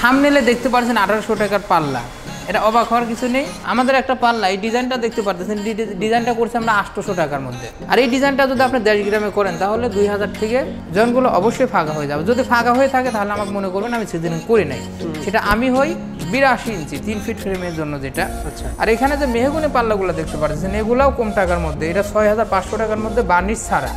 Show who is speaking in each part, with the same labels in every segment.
Speaker 1: থামনেলে দেখতে পারছেন আঠারোশো টাকার পাল্লা এটা অবাক হওয়ার কিছু নেই আমাদের একটা পাল্লা এই ডিজাইনটা দেখতে পারতেছেন ডিজাইনটা করছি আমরা আটশোশো টাকার মধ্যে আর এই ডিজাইনটা যদি আপনি দেড় গ্রামে করেন তাহলে দুই হাজার থেকে জনগুলো অবশ্যই ফাঁকা হয়ে যাবে যদি ফাঁকা হয়ে থাকে তাহলে আমাকে মনে করবেন আমি সেদিন করি নাই সেটা আমি হই বিরাশি ইঞ্চি তিন ফিট ফ্রেমের জন্য যেটা আচ্ছা। আর এখানে যে মেহগুনি পাল্লাগুলো দেখতে পারতেছেন এগুলাও কম টাকার মধ্যে এটা ছয় হাজার পাঁচশো টাকার মধ্যে বার্নিশ ছাড়া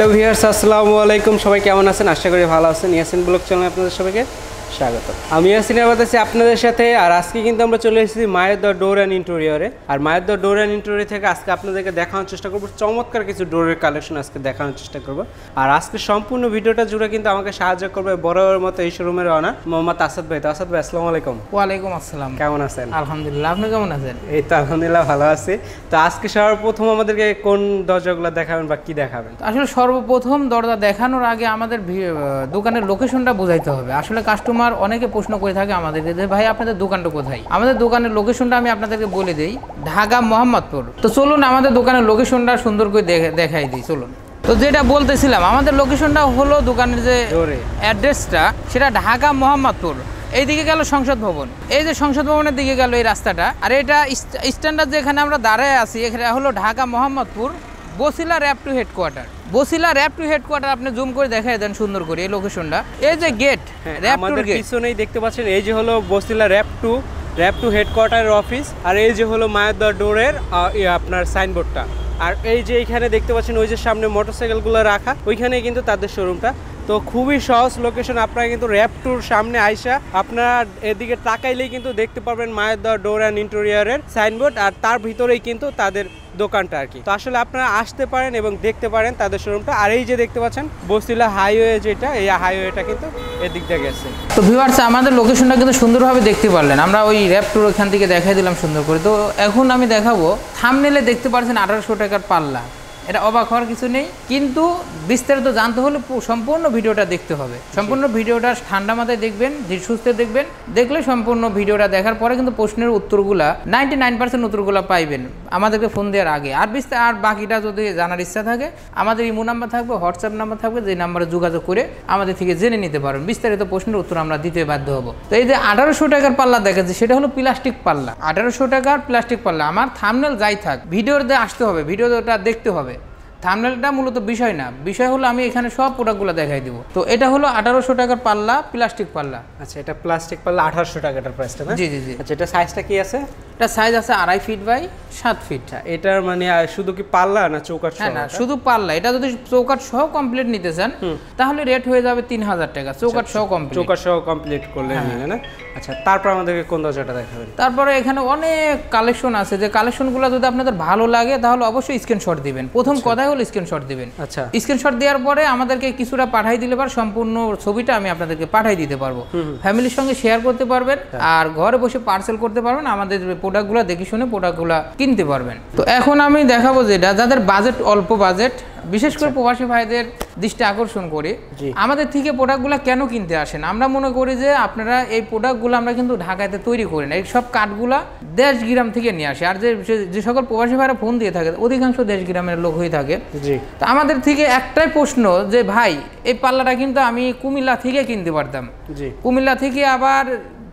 Speaker 2: হ্যালো ভিয়ার্স আসসালামু আলাইকুম সবাই কেমন আছেন আশা করি ভালো আছেন ইয়াসিন ব্লগ চ্যানেল আপনাদের সবাইকে স্বাগত আমি সিনেমাতে আছি আপনাদের সাথে আর আজকে কিন্তু আমরা চলে এসেছি মায়ের দর ডোর অ্যান্ড ইন্টেরিয়রে আর মায়ের দর ডোর অ্যান্ড ইন্টেরিয়র থেকে আজকে আপনাদেরকে দেখানোর চেষ্টা করবো চমৎকার কিছু ডোরের কালেকশন আজকে দেখানোর চেষ্টা করবো আর আজকে সম্পূর্ণ ভিডিওটা জুড়ে কিন্তু আমাকে সাহায্য করবে বড় মতো এই শোরুমের অনা মোহাম্মদ আসাদ ভাই তো আসাদ ভাই আসসালাম আলাইকুম
Speaker 1: ওয়ালাইকুম আসসালাম কেমন আছেন আলহামদুলিল্লাহ আপনি কেমন আছেন
Speaker 2: এই তো আলহামদুলিল্লাহ ভালো আছি তো আজকে সর্বপ্রথম আমাদেরকে কোন দরজাগুলো দেখাবেন বা কি দেখাবেন
Speaker 1: আসলে সর্বপ্রথম দরজা দেখানোর আগে আমাদের দোকানের লোকেশনটা বোঝাইতে হবে আসলে কাস্টমার কাস্টমার অনেকে প্রশ্ন করে থাকে আমাদেরকে যে ভাই আপনাদের দোকানটা কোথায় আমাদের দোকানের লোকেশনটা আমি আপনাদেরকে বলে দিই ঢাকা মোহাম্মদপুর তো চলুন আমাদের দোকানের লোকেশনটা সুন্দর করে দেখাই দিই চলুন তো যেটা বলতেছিলাম আমাদের লোকেশনটা হলো দোকানের যে অ্যাড্রেসটা সেটা ঢাকা মোহাম্মদপুর এইদিকে গেল সংসদ ভবন এই যে সংসদ ভবনের দিকে গেল এই রাস্তাটা আর এটা স্ট্যান্ডার্ড যেখানে আমরা দাঁড়ায় আছি এখানে হলো Dhaka Mohammadpur Basila RAB two headquarter Basila RAB two headquarter আপনি জুম করে দেখায় দেন সুন্দর করে এই লোকেশনটা এই যে গেট র্যাপ টু গেট পিছনেই দেখতে পাচ্ছেন
Speaker 2: এই যে হলো Basila RAB two RAB two হেডকোয়ার্টারের অফিস আর এই যে হলো মায়াদা ডোরের আপনার সাইনবোর্ডটা আর এই যে এখানে দেখতে পাচ্ছেন ওই যে সামনে মোটরসাইকেলগুলো রাখা ওইখানে কিন্তু তাদের শোরুমটা তো খুবই সহজ লোকেশন আপনারা কিন্তু র্যাপ টুর সামনে আইসা আপনারা এদিকে তাকাইলেই কিন্তু দেখতে পারবেন মায়ের দর ডোর অ্যান্ড ইন্টেরিয়ারের সাইনবোর্ড আর তার ভিতরেই কিন্তু তাদের দোকানটা আর কি তো আসলে আপনারা আসতে পারেন এবং দেখতে পারেন তাদের শোরুমটা আর এই যে দেখতে পাচ্ছেন বস্তিলা হাইওয়ে যেটা এই হাইওয়েটা কিন্তু এদিক থেকে গেছে
Speaker 1: তো ভিউয়ার্স আমাদের লোকেশনটা কিন্তু সুন্দরভাবে দেখতে পারলেন আমরা ওই র্যাপ টুর ওখান থেকে দেখাই দিলাম সুন্দর করে তো এখন আমি দেখাবো থামনেলে দেখতে পাচ্ছেন আঠারোশো টাকার পাল্লা এটা অবাক হওয়ার কিছু নেই কিন্তু বিস্তারিত জানতে হলে সম্পূর্ণ ভিডিওটা দেখতে হবে সম্পূর্ণ ভিডিওটা ঠান্ডা মাথায় দেখবেন ধীর সুস্থে দেখবেন দেখলে সম্পূর্ণ ভিডিওটা দেখার পরে কিন্তু প্রশ্নের উত্তরগুলা নাইনটি নাইন পার্সেন্ট উত্তরগুলো পাইবেন আমাদেরকে ফোন দেওয়ার আগে আর বিস্তার আর বাকিটা যদি জানার ইচ্ছা থাকে আমাদের ইমো নাম্বার থাকবে হোয়াটসঅ্যাপ নাম্বার থাকবে যে নাম্বারে যোগাযোগ করে আমাদের থেকে জেনে নিতে পারবেন বিস্তারিত প্রশ্নের উত্তর আমরা দিতে বাধ্য হবো তো এই যে আঠারোশো টাকার পাল্লা দেখাচ্ছে সেটা হলো প্লাস্টিক পাল্লা আঠারোশো টাকার প্লাস্টিক পাল্লা আমার থামনেল যাই থাক ভিডিওতে আসতে হবে ভিডিওটা দেখতে হবে থামনেলটা মূলত বিষয় না বিষয় হলো আমি এখানে সব প্রোডাক্টগুলো দেখাই দিব তো এটা হলো আঠারোশো টাকার পাল্লা প্লাস্টিক পাল্লা আচ্ছা এটা প্লাস্টিক পাল্লা আঠারোশো টাকাটার প্রাইসটা জি জি জি আচ্ছা এটা সাইজটা কি আছে এটা সাইজ আছে আড়াই ফিট বাই সাত ফিট আচ্ছা, এটার মানে শুধু কি পাল্লা না চৌকাট হ্যাঁ না শুধু পাল্লা এটা যদি চৌকাট সহ কমপ্লিট নিতে চান তাহলে রেট হয়ে যাবে তিন হাজার টাকা আচ্ছা, চৌকাট সহ কমপ্লিট চৌকাট সহ কমপ্লিট করলে হ্যাঁ। না আচ্ছা তারপর আমাদেরকে কোন দরজাটা দেখাবেন তারপরে এখানে অনেক কালেকশন আছে যে কালেকশনগুলো যদি আপনাদের ভালো লাগে তাহলে অবশ্যই স্ক্রিনশট দিবেন প্রথম আচ্ছা। কথা হলো স্ক্রিনশট দেবেন আচ্ছা স্ক্রিনশট দেওয়ার পরে আমাদেরকে কিছুটা পাঠাই দিলে পর সম্পূর্ণ ছবিটা আমি আপনাদেরকে পাঠাই দিতে পারবো ফ্যামিলির সঙ্গে শেয়ার করতে পারবেন হ্যাঁ। আর ঘরে বসে পার্সেল করতে পারবেন আমাদের প্রোডাক্টগুলো দেখে শুনে প্রোডাক্টগুলো কিনতে পারবেন তো এখন আমি দেখাবো যেটা যাদের বাজেট অল্প বাজেট বিশেষ আচ্ছা। করে প্রবাসী ভাইদের দৃষ্টি আকর্ষণ করে আমাদের থেকে প্রোডাক্টগুলো কেন কিনতে আসেন আমরা মনে করি যে আপনারা এই প্রোডাক্টগুলো আমরা কিন্তু ঢাকাতে তৈরি করি না এই সব কাঠগুলা দেশ গ্রাম থেকে নিয়ে আসে আর যে যে সকল প্রবাসী ভাইরা ফোন দিয়ে থাকে অধিকাংশ দেশ গ্রামের লোক হয়ে থাকে তো আমাদের থেকে একটাই প্রশ্ন যে ভাই এই পাল্লাটা কিন্তু আমি কুমিল্লা থেকে কিনতে পারতাম কুমিল্লা থেকে আবার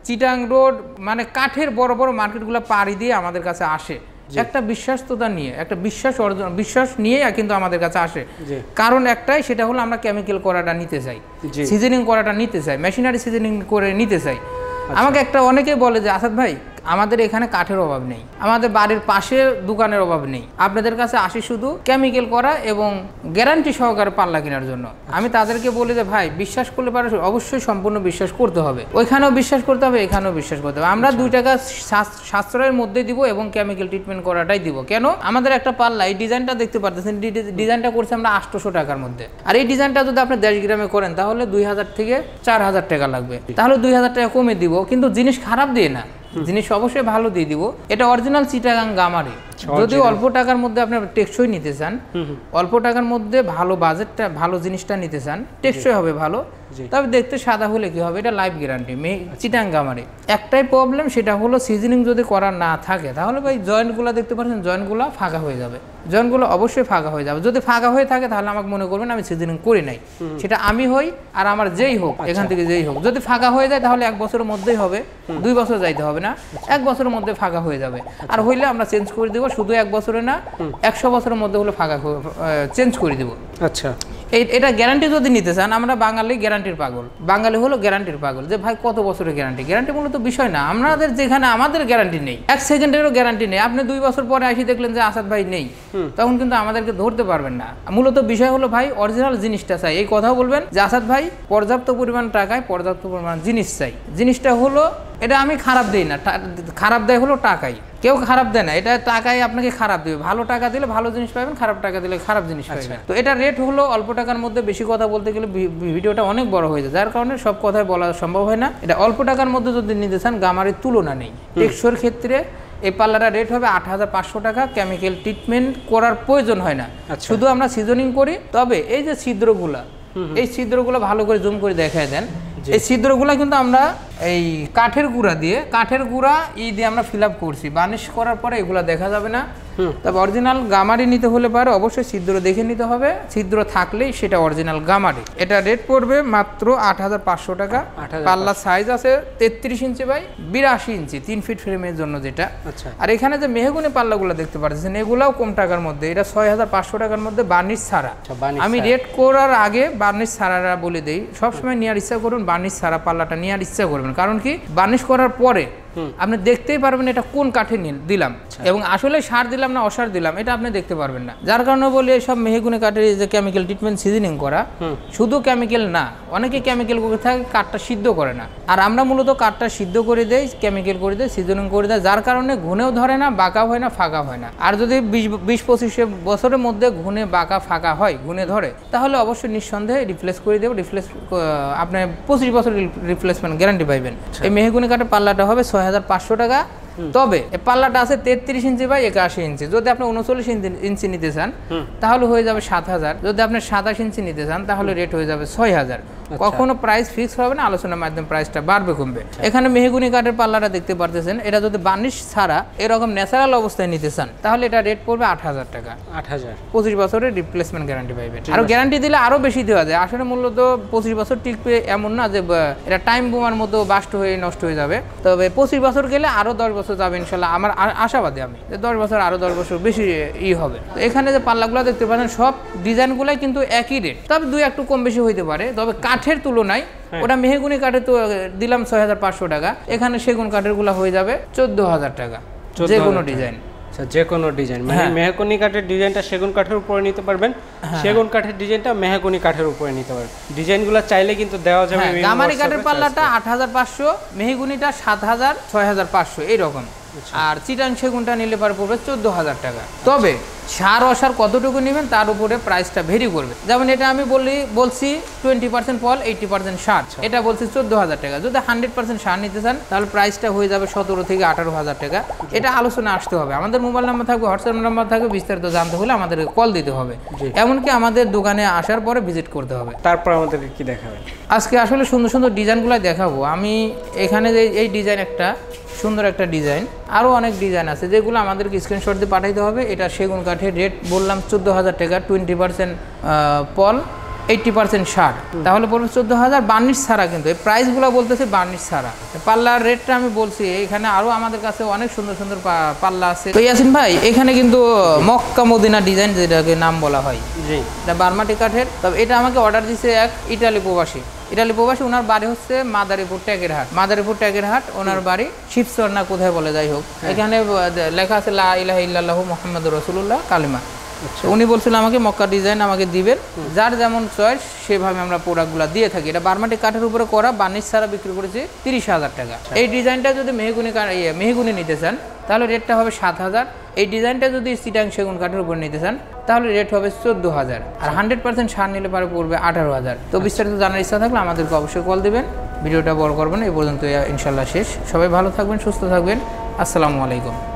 Speaker 1: চিটাং রোড মানে কাঠের বড় বড় মার্কেটগুলো পাড়ি দিয়ে আমাদের কাছে আসে একটা বিশ্বাস্ততা নিয়ে একটা বিশ্বাস অর্জন বিশ্বাস নিয়ে কিন্তু আমাদের কাছে আসে কারণ একটাই সেটা হলো আমরা কেমিক্যাল করাটা নিতে চাই সিজনিং করাটা নিতে চাই মেশিনারি সিজনিং করে নিতে চাই আচ্ছা। আমাকে একটা অনেকে বলে যে আসাদ ভাই আমাদের এখানে কাঠের অভাব নেই আমাদের বাড়ির পাশে দোকানের অভাব নেই আপনাদের কাছে আসি শুধু কেমিক্যাল করা এবং গ্যারান্টি সহকারে পাল্লা কেনার জন্য আমি তাদেরকে বলি যে ভাই বিশ্বাস করলে পারে অবশ্যই সম্পূর্ণ বিশ্বাস করতে হবে ওইখানেও বিশ্বাস করতে হবে এখানেও বিশ্বাস করতে হবে আমরা দুই আচ্ছা। টাকা সাশ্রয়ের মধ্যে দিব এবং কেমিক্যাল ট্রিটমেন্ট করাটাই দিব কেন আমাদের একটা পাল্লা এই ডিজাইনটা দেখতে পারতেছেন ডিজাইনটা করছি আমরা আটশোশো টাকার মধ্যে আর এই ডিজাইনটা যদি আপনি দেশ গ্রামে করেন তাহলে দুই হাজার থেকে চার হাজার টাকা লাগবে তাহলে দুই হাজার টাকা কমে দিব কিন্তু জিনিস খারাপ দিয়ে না জিনিস অবশ্যই ভালো দিয়ে দিব এটা অরিজিনাল চিটাগাং গামারি যদি অল্প টাকার মধ্যে আপনি টেকসই নিতে চান অল্প টাকার মধ্যে ভালো বাজেটটা ভালো জিনিসটা নিতে চান টেকসই হবে ভালো তবে দেখতে সাদা হলে কি হবে এটা লাইফ গ্যারান্টি মে আচ্ছা। চিটাঙ্গামারে একটাই প্রবলেম সেটা হলো সিজনিং যদি করা না থাকে তাহলে ভাই জয়েন্টগুলো দেখতে পাচ্ছেন জয়েন্টগুলো ফাঁকা হয়ে যাবে জয়েন্টগুলো অবশ্যই ফাঁকা হয়ে যাবে যদি ফাঁকা হয়ে থাকে তাহলে আমাকে মনে করবেন আমি সিজনিং করি নাই সেটা আমি হই আর আমার যেই হোক আচ্ছা। এখান থেকে যেই হোক যদি ফাঁকা হয়ে যায় তাহলে এক বছরের মধ্যেই হবে দুই বছর যাইতে হবে না আচ্ছা। এক বছরের মধ্যে ফাঁকা হয়ে যাবে আর হইলে আমরা চেঞ্জ করে দেবো দেবো শুধু এক বছরে না একশো বছরের মধ্যে হলো ফাঁকা চেঞ্জ করে দেবো আচ্ছা এটা গ্যারান্টি যদি নিতে চান আমরা বাঙালি গ্যারান্টির পাগল বাঙালি হলো গ্যারান্টির পাগল যে ভাই কত বছরের গ্যারান্টি গ্যারান্টি মূলত বিষয় না আমাদের যেখানে আমাদের গ্যারান্টি নেই এক সেকেন্ডেরও গ্যারান্টি নেই আপনি দুই বছর পরে আসি দেখলেন যে আসাদ ভাই নেই তখন কিন্তু আমাদেরকে ধরতে পারবেন না মূলত বিষয় হলো ভাই অরিজিনাল জিনিসটা চাই এই কথা বলবেন যে আসাদ ভাই পর্যাপ্ত পরিমাণ টাকায় পর্যাপ্ত পরিমাণ জিনিস চাই জিনিসটা হলো এটা আমি খারাপ দিই না খারাপ দেয় হলো টাকাই কেউ খারাপ দেয় না এটা টাকায় আপনাকে খারাপ দেবে ভালো টাকা দিলে ভালো জিনিস পাবেন খারাপ টাকা দিলে খারাপ জিনিস পাবেন আচ্ছা। তো এটা রেট হলো অল্প টাকার মধ্যে বেশি কথা বলতে গেলে ভিডিওটা অনেক বড় হয়ে যায় যার কারণে সব কথাই বলা সম্ভব হয় না এটা অল্প টাকার মধ্যে যদি নিতে চান গামারের তুলনা নেই টেক্সোর ক্ষেত্রে এই পাল্লাটা রেট হবে আট হাজার পাঁচশো টাকা কেমিক্যাল ট্রিটমেন্ট করার প্রয়োজন হয় না আচ্ছা। শুধু আমরা সিজনিং করি তবে এই যে ছিদ্রগুলা এই ছিদ্রগুলো ভালো করে জুম করে দেখায় দেন এই ছিদ্রগুলা কিন্তু আমরা এই কাঠের গুঁড়া দিয়ে কাঠের গুঁড়া ই দিয়ে আমরা ফিল করছি বানিশ করার পরে এগুলো দেখা যাবে না তবে অরিজিনাল গামারি নিতে হলে পারে অবশ্যই ছিদ্র দেখে নিতে হবে ছিদ্র থাকলেই সেটা অরিজিনাল গামারি এটা রেট পড়বে মাত্র আট হাজার পাঁচশো টাকা পাল্লা সাইজ আছে তেত্রিশ ইঞ্চি বাই বিরাশি ইঞ্চি তিন ফিট ফ্রেমের জন্য যেটা আচ্ছা। আর এখানে যে মেহগুনি পাল্লাগুলো দেখতে পাচ্ছেন এগুলাও কম টাকার মধ্যে এটা ছয় হাজার পাঁচশো টাকার মধ্যে বার্নিশ ছাড়া আচ্ছা, আমি রেট করার আগে বার্নিশ ছাড়া বলে দিই সবসময় নেওয়ার ইচ্ছা করুন বার্নিশ ছাড়া পাল্লাটা নেওয়ার ইচ্ছা করবেন পারবেন কারণ কি বার্নিশ করার পরে আপনি দেখতেই পারবেন এটা কোন কাঠে নিন দিলাম আচ্ছা। এবং আসলে সার দিলাম না অসার দিলাম এটা আপনি দেখতে পারবেন না যার কারণে বলি সব মেহেগুনে কাঠের যে কেমিক্যাল ট্রিটমেন্ট সিজনিং করা শুধু কেমিক্যাল না অনেকে কেমিক্যাল করে থাকে কাঠটা সিদ্ধ করে না আর আমরা মূলত কাঠটা সিদ্ধ করে দেই কেমিক্যাল করে দেয় সিজনিং করে দেয় যার কারণে ঘুনেও ধরে না বাঁকা হয় না ফাঁকা হয় না আর যদি বিশ বিশ পঁচিশ বছরের মধ্যে ঘুনে বাঁকা ফাঁকা হয় ঘুনে ধরে তাহলে অবশ্যই নিঃসন্দেহে রিপ্লেস করে দেবো রিপ্লেস আপনার পঁচিশ বছর রিপ্লেসমেন্ট গ্যারান্টি পাইবেন আচ্ছা। এই মেহেগুনে কাঠের পাল্লাটা হবে ছয় হাজার পাঁচশো টাকা তবে পাল্লাটা আছে তেত্রিশ ইঞ্চি বা একাশি ইঞ্চি যদি আপনি উনচল্লিশ ইঞ্চি নিতে চান তাহলে হয়ে যাবে সাত হাজার যদি আপনি সাতাশ ইঞ্চি নিতে চান তাহলে রেট হয়ে যাবে ছয় হাজার আচ্ছা। কখনো প্রাইস ফিক্স হবে না আলোচনার মাধ্যমে প্রাইসটা বাড়বে কমবে এখানে মেহগুনি কাঠের পাল্লাটা দেখতে পারতেছেন এটা যদি বার্নিশ ছাড়া এরকম ন্যাচারাল অবস্থায় নিতে চান তাহলে এটা রেট পড়বে আট হাজার টাকা আট হাজার পঁচিশ বছরের রিপ্লেসমেন্ট গ্যারান্টি পাইবে আর গ্যারান্টি দিলে আরো বেশি দেওয়া যায় আসলে মূলত পঁচিশ বছর টিকবে এমন না যে এটা টাইম বোমার মতো বাস্ট হয়ে নষ্ট হয়ে যাবে তবে পঁচিশ বছর গেলে আরো দশ বছর যাবে ইনশাল্লাহ আমার আশাবাদী আমি যে দশ বছর আরো দশ বছর বেশি ই হবে এখানে যে পাল্লাগুলো দেখতে পাচ্ছেন সব ডিজাইনগুলাই কিন্তু একই রেট তবে দুই একটু কম বেশি হইতে পারে তবে কাঠ কাঠের তুলনায় হ্যাঁ। ওটা মেহগুনি তো দিলাম ছয় হাজার পাঁচশো টাকা এখানে সেগুন কাঠের গুলা হয়ে যাবে চোদ্দ হাজার টাকা যে কোনো ডিজাইন
Speaker 2: আচ্ছা, যে কোনো ডিজাইন মানে হ্যাঁ। কাঠের ডিজাইনটা সেগুন কাঠের উপরে নিতে পারবেন হ্যাঁ। সেগুন কাঠের ডিজাইনটা কাঠের উপরে নিতে পারবেন ডিজাইনগুলো চাইলে কিন্তু দেওয়া যাবে গামারি কাঠের পাল্লাটা
Speaker 1: আট হাজার পাঁচশো মেহগুনিটা সাত হাজার ছয় হাজার পাঁচশো এইরকম আচ্ছা। আর চিটান সেগুনটা নিলে পারে পড়বে চোদ্দ হাজার টাকা তবে সার অসার কতটুকু নেবেন তার উপরে প্রাইসটা ভেরি করবে যেমন এটা আমি বলি বলছি টোয়েন্টি পার্সেন্ট ফল এইটি পার্সেন্ট সার আচ্ছা। এটা বলছি চোদ্দ হাজার টাকা যদি হান্ড্রেড পার্সেন্ট সার নিতে চান তাহলে প্রাইসটা হয়ে যাবে সতেরো থেকে আঠারো হাজার টাকা আচ্ছা। এটা আলোচনা আসতে হবে আমাদের মোবাইল নাম্বার থাকবে হোয়াটসঅ্যাপ নাম্বার থাকবে বিস্তারিত জানতে হলে আমাদের কল দিতে হবে এমনকি আমাদের দোকানে আসার পরে ভিজিট করতে হবে তারপর আমাদেরকে কি দেখাবে আজকে আসলে সুন্দর সুন্দর ডিজাইনগুলো দেখাবো আমি এখানে যে এই ডিজাইন একটা সুন্দর একটা ডিজাইন আরও অনেক ডিজাইন আছে যেগুলো আমাদেরকে স্ক্রিনশট দিয়ে পাঠাইতে হবে এটা সেগুন কাঠের রেট বললাম চোদ্দো হাজার টাকা টোয়েন্টি পার্সেন্ট পল এইটটি পার্সেন্ট শার্ট তাহলে পড়বে চোদ্দো হাজার বার্নিশ ছাড়া কিন্তু এই প্রাইসগুলো বলতেছে বার্নিশ ছাড়া পাল্লার রেটটা আমি বলছি এখানে আরও আমাদের কাছে অনেক সুন্দর সুন্দর পাল্লা আছে তো ইয়াসিন ভাই এখানে কিন্তু মক্কা মদিনা ডিজাইন যেটাকে নাম বলা হয় জি এটা বার্মাটি কাঠের তবে এটা আমাকে অর্ডার দিছে এক ইটালি প্রবাসী ইটালি প্রবাসী ওনার বাড়ি হচ্ছে মাদারীপুর হাট মাদারীপুর হাট ওনার বাড়ি শিবচর না কোথায় বলে যাই হোক হ্যাঁ। এখানে লেখা আছে লা ইলাহ মোহাম্মদ রসুল্লাহ কালিমা আচ্ছা। উনি বলছিলেন আমাকে মক্কা ডিজাইন আমাকে দিবেন যার যেমন চয়েস সেভাবে আমরা প্রোডাক্টগুলো দিয়ে থাকি এটা বার্মাটি কাঠের উপরে করা বার্নিশ ছাড়া বিক্রি করেছি তিরিশ হাজার টাকা আচ্ছা। এই ডিজাইনটা যদি মেহগুনি ইয়ে, মেহগুনি নিতে চান তাহলে রেটটা হবে সাত হাজার এই ডিজাইনটা যদি সিটাং সেগুন কাঠের উপর নিতে চান তাহলে রেট হবে চোদ্দো হাজার আর হান্ড্রেড পার্সেন্ট সার নিলে পারে পড়বে আঠারো হাজার তো আচ্ছা। বিস্তারিত জানার ইচ্ছা থাকলে আমাদেরকে অবশ্যই কল দেবেন ভিডিওটা বড় করবেন এই পর্যন্ত ইনশাল্লাহ শেষ সবাই ভালো থাকবেন সুস্থ থাকবেন আসসালামু আলাইকুম